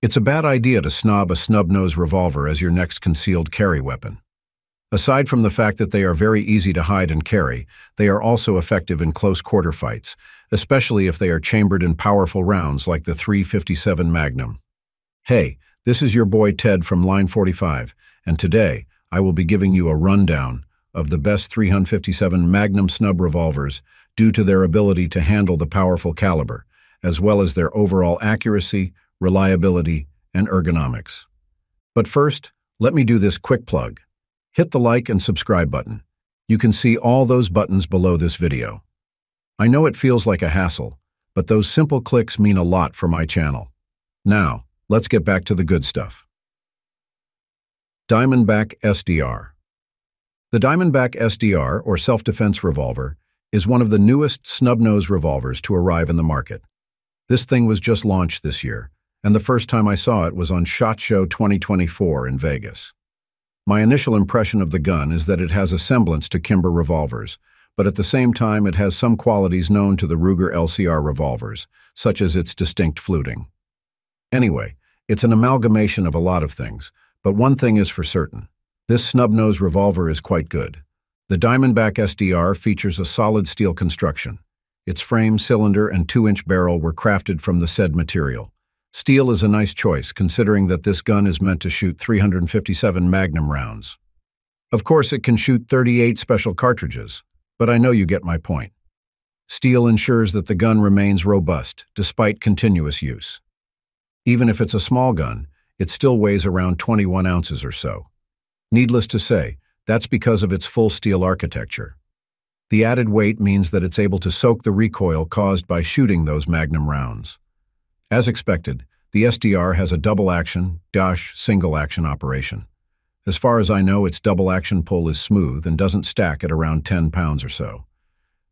It's a bad idea to snob a snub-nosed revolver as your next concealed carry weapon. Aside from the fact that they are very easy to hide and carry, they are also effective in close-quarter fights, especially if they are chambered in powerful rounds like the 357 Magnum. Hey, this is your boy Ted from Line 45, and today I will be giving you a rundown of the best 357 Magnum snub revolvers due to their ability to handle the powerful caliber, as well as their overall accuracy, reliability, and ergonomics. But first, let me do this quick plug. Hit the like and subscribe button. You can see all those buttons below this video. I know it feels like a hassle, but those simple clicks mean a lot for my channel. Now, let's get back to the good stuff. Diamondback SDR The Diamondback SDR, or self-defense revolver, is one of the newest snub-nose revolvers to arrive in the market. This thing was just launched this year, and the first time I saw it was on SHOT Show 2024 in Vegas. My initial impression of the gun is that it has a semblance to Kimber revolvers, but at the same time it has some qualities known to the Ruger LCR revolvers, such as its distinct fluting. Anyway, it's an amalgamation of a lot of things, but one thing is for certain. This snubnose revolver is quite good. The Diamondback SDR features a solid steel construction. Its frame, cylinder, and 2-inch barrel were crafted from the said material, Steel is a nice choice, considering that this gun is meant to shoot 357 Magnum rounds. Of course, it can shoot 38 special cartridges, but I know you get my point. Steel ensures that the gun remains robust, despite continuous use. Even if it's a small gun, it still weighs around 21 ounces or so. Needless to say, that's because of its full steel architecture. The added weight means that it's able to soak the recoil caused by shooting those magnum rounds. As expected, the SDR has a double-action, dash, single-action operation. As far as I know, its double-action pull is smooth and doesn't stack at around 10 pounds or so.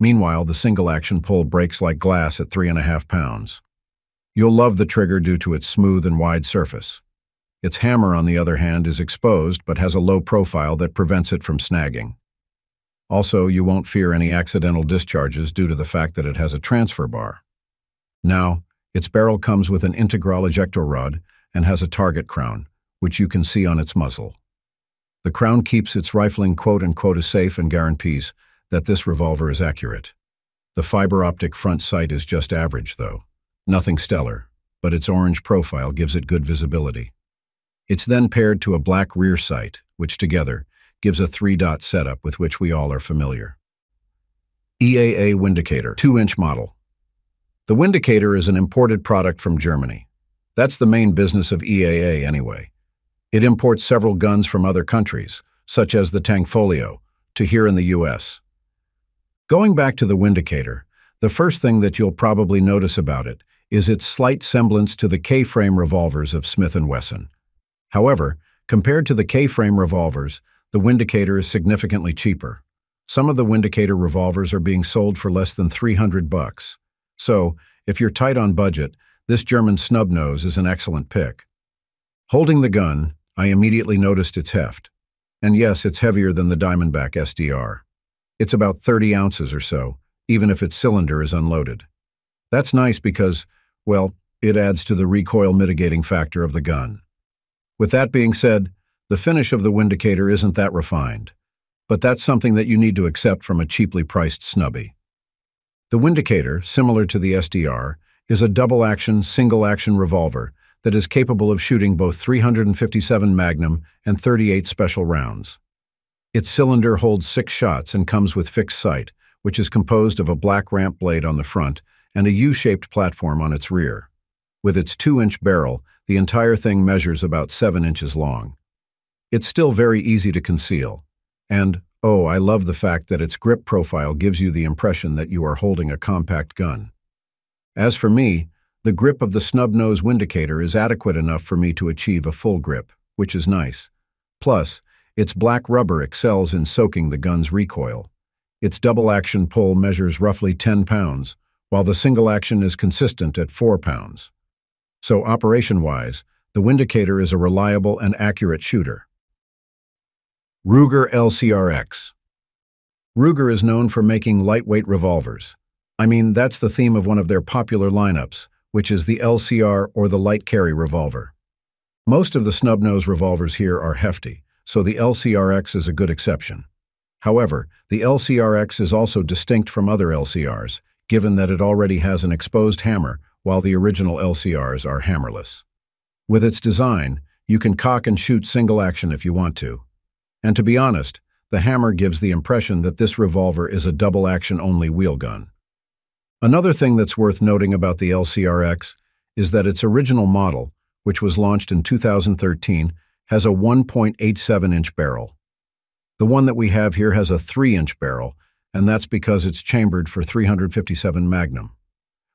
Meanwhile, the single-action pull breaks like glass at 3.5 pounds. You'll love the trigger due to its smooth and wide surface. Its hammer, on the other hand, is exposed but has a low profile that prevents it from snagging. Also, you won't fear any accidental discharges due to the fact that it has a transfer bar. Now, its barrel comes with an integral ejector rod and has a target crown, which you can see on its muzzle. The crown keeps its rifling quote-unquote safe and guarantees that this revolver is accurate. The fiber optic front sight is just average, though. Nothing stellar, but its orange profile gives it good visibility. It's then paired to a black rear sight, which together gives a three-dot setup with which we all are familiar. EAA Windicator 2-inch model the Windicator is an imported product from Germany. That's the main business of EAA anyway. It imports several guns from other countries, such as the Tankfolio, to here in the US. Going back to the Windicator, the first thing that you'll probably notice about it is its slight semblance to the K-frame revolvers of Smith & Wesson. However, compared to the K-frame revolvers, the Windicator is significantly cheaper. Some of the Windicator revolvers are being sold for less than 300 bucks. So, if you're tight on budget, this German snub nose is an excellent pick. Holding the gun, I immediately noticed its heft. And yes, it's heavier than the Diamondback SDR. It's about 30 ounces or so, even if its cylinder is unloaded. That's nice because, well, it adds to the recoil mitigating factor of the gun. With that being said, the finish of the Windicator isn't that refined, but that's something that you need to accept from a cheaply priced snubby. The Windicator, similar to the SDR, is a double-action, single-action revolver that is capable of shooting both 357 Magnum and 38 special rounds. Its cylinder holds six shots and comes with fixed sight, which is composed of a black ramp blade on the front and a U-shaped platform on its rear. With its 2-inch barrel, the entire thing measures about 7 inches long. It's still very easy to conceal, and, Oh, I love the fact that its grip profile gives you the impression that you are holding a compact gun. As for me, the grip of the snub-nose Windicator is adequate enough for me to achieve a full grip, which is nice. Plus, its black rubber excels in soaking the gun's recoil. Its double-action pull measures roughly 10 pounds, while the single action is consistent at 4 pounds. So operation-wise, the Windicator is a reliable and accurate shooter. Ruger LCRX. Ruger is known for making lightweight revolvers. I mean, that's the theme of one of their popular lineups, which is the LCR or the light carry revolver. Most of the snub-nose revolvers here are hefty, so the LCRX is a good exception. However, the LCRX is also distinct from other LCRs, given that it already has an exposed hammer, while the original LCRs are hammerless. With its design, you can cock and shoot single action if you want to, and to be honest, the hammer gives the impression that this revolver is a double-action-only wheel gun. Another thing that's worth noting about the LCRX is that its original model, which was launched in 2013, has a 1.87-inch barrel. The one that we have here has a 3-inch barrel, and that's because it's chambered for 357 Magnum.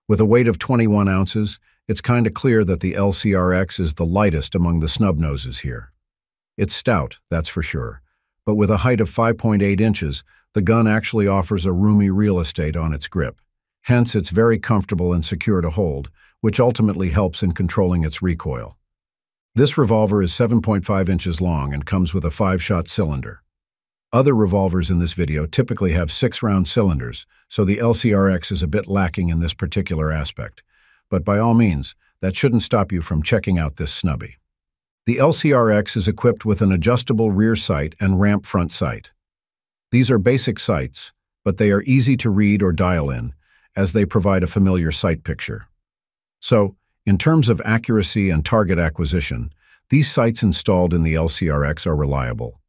With a weight of 21 ounces, it's kinda clear that the LCRX is the lightest among the snubnoses here. It's stout, that's for sure, but with a height of 5.8 inches, the gun actually offers a roomy real estate on its grip. Hence, it's very comfortable and secure to hold, which ultimately helps in controlling its recoil. This revolver is 7.5 inches long and comes with a five-shot cylinder. Other revolvers in this video typically have six-round cylinders, so the LCRX is a bit lacking in this particular aspect. But by all means, that shouldn't stop you from checking out this snubby. The LCRX is equipped with an adjustable rear sight and ramp front sight. These are basic sights, but they are easy to read or dial in, as they provide a familiar sight picture. So, in terms of accuracy and target acquisition, these sights installed in the LCRX are reliable.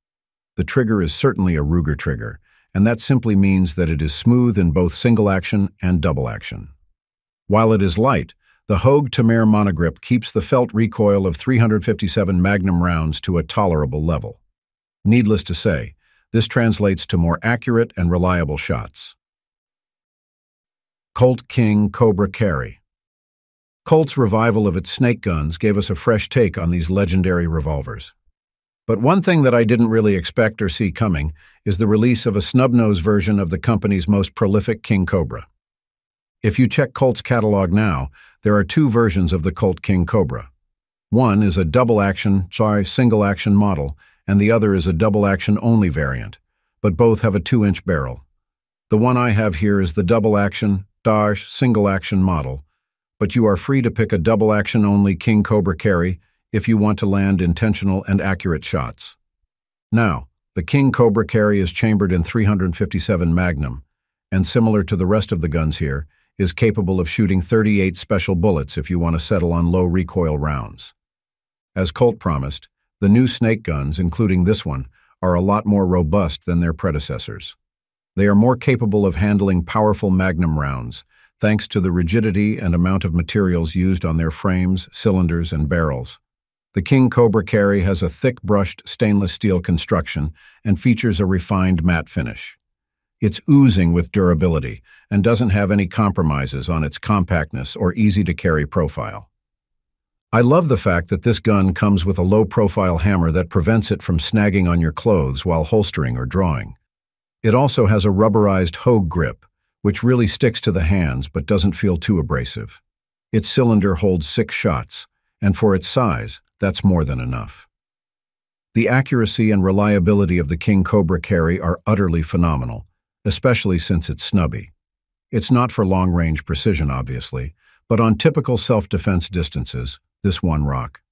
The trigger is certainly a Ruger trigger, and that simply means that it is smooth in both single action and double action. While it is light, the Hogue Tamir monogrip keeps the felt recoil of 357 Magnum rounds to a tolerable level. Needless to say, this translates to more accurate and reliable shots. Colt King Cobra Carry Colt's revival of its snake guns gave us a fresh take on these legendary revolvers. But one thing that I didn't really expect or see coming is the release of a snubnose version of the company's most prolific King Cobra. If you check Colt's catalog now, there are two versions of the Colt King Cobra. One is a double-action, sorry, single-action model, and the other is a double-action-only variant, but both have a 2-inch barrel. The one I have here is the double-action, Dodge single-action model, but you are free to pick a double-action-only King Cobra carry if you want to land intentional and accurate shots. Now, the King Cobra carry is chambered in 357 Magnum, and similar to the rest of the guns here, is capable of shooting 38 special bullets if you want to settle on low recoil rounds. As Colt promised, the new snake guns, including this one, are a lot more robust than their predecessors. They are more capable of handling powerful magnum rounds, thanks to the rigidity and amount of materials used on their frames, cylinders, and barrels. The King Cobra Carry has a thick brushed stainless steel construction and features a refined matte finish. It's oozing with durability and doesn't have any compromises on its compactness or easy-to-carry profile. I love the fact that this gun comes with a low-profile hammer that prevents it from snagging on your clothes while holstering or drawing. It also has a rubberized hogue grip, which really sticks to the hands but doesn't feel too abrasive. Its cylinder holds six shots, and for its size, that's more than enough. The accuracy and reliability of the King Cobra carry are utterly phenomenal, especially since it's snubby. It's not for long-range precision, obviously, but on typical self-defense distances, this one rock.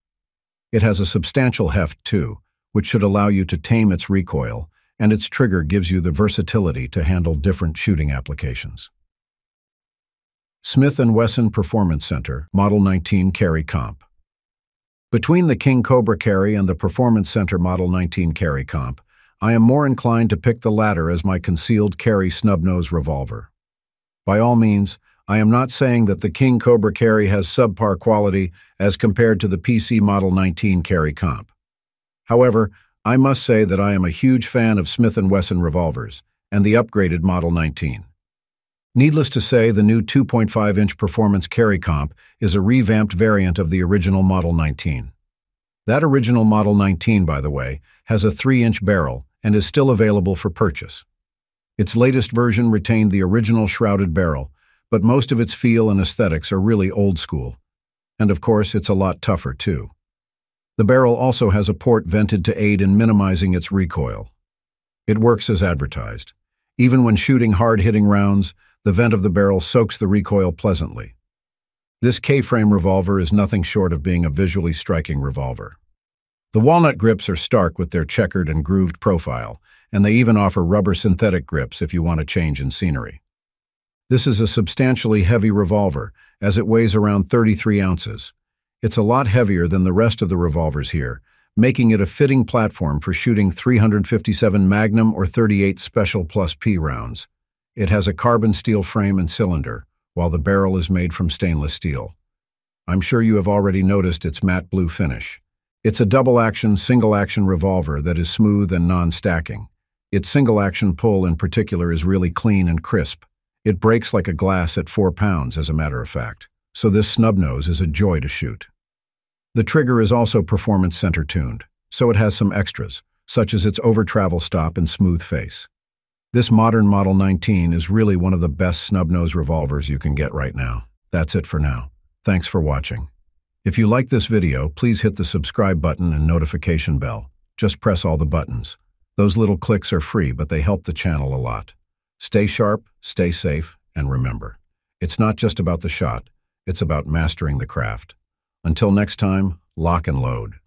It has a substantial heft, too, which should allow you to tame its recoil, and its trigger gives you the versatility to handle different shooting applications. Smith & Wesson Performance Center Model 19 Carry Comp Between the King Cobra Carry and the Performance Center Model 19 Carry Comp, I am more inclined to pick the latter as my concealed carry snubnose revolver. By all means, I am not saying that the King Cobra carry has subpar quality as compared to the PC Model 19 carry comp. However, I must say that I am a huge fan of Smith & Wesson revolvers and the upgraded Model 19. Needless to say, the new 2.5-inch performance carry comp is a revamped variant of the original Model 19. That original Model 19, by the way, has a 3-inch barrel and is still available for purchase. Its latest version retained the original shrouded barrel, but most of its feel and aesthetics are really old school. And of course, it's a lot tougher too. The barrel also has a port vented to aid in minimizing its recoil. It works as advertised. Even when shooting hard-hitting rounds, the vent of the barrel soaks the recoil pleasantly. This K-frame revolver is nothing short of being a visually striking revolver. The walnut grips are stark with their checkered and grooved profile, and they even offer rubber synthetic grips if you want a change in scenery. This is a substantially heavy revolver, as it weighs around 33 ounces. It's a lot heavier than the rest of the revolvers here, making it a fitting platform for shooting 357 Magnum or 38 Special Plus P rounds. It has a carbon steel frame and cylinder, while the barrel is made from stainless steel. I'm sure you have already noticed its matte blue finish. It's a double-action, single-action revolver that is smooth and non-stacking. Its single-action pull in particular is really clean and crisp. It breaks like a glass at four pounds, as a matter of fact, so this snubnose is a joy to shoot. The trigger is also performance center tuned, so it has some extras, such as its over-travel stop and smooth face. This modern Model 19 is really one of the best snubnose revolvers you can get right now. That's it for now. Thanks for watching. If you like this video, please hit the subscribe button and notification bell. Just press all the buttons. Those little clicks are free, but they help the channel a lot. Stay sharp, stay safe, and remember, it's not just about the shot, it's about mastering the craft. Until next time, lock and load.